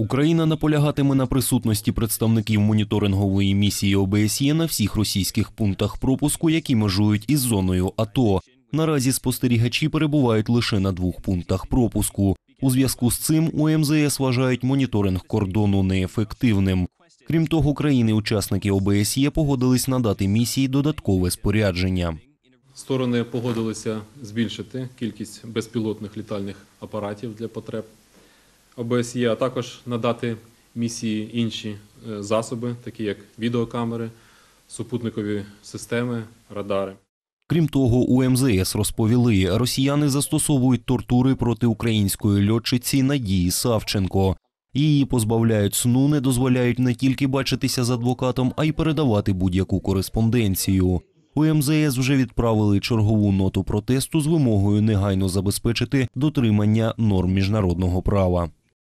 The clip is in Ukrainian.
Україна наполягатиме на присутності представників моніторингової місії ОБСЄ на всіх російських пунктах пропуску, які межують із зоною АТО. Наразі спостерігачі перебувають лише на двох пунктах пропуску. У зв'язку з цим у МЗС вважають моніторинг кордону неефективним. Крім того, країни-учасники ОБСЄ погодились надати місії додаткове спорядження. Сторони погодилися збільшити кількість безпілотних літальних апаратів для потреб ОБСЄ, а також надати місії інші е, засоби, такі як відеокамери, супутникові системи, радари. Крім того, у МЗС розповіли, росіяни застосовують тортури проти української льотчиці Надії Савченко. Її позбавляють сну, не дозволяють не тільки бачитися з адвокатом, а й передавати будь-яку кореспонденцію. У МЗС вже відправили чергову ноту протесту з вимогою негайно забезпечити дотримання норм міжнародного права.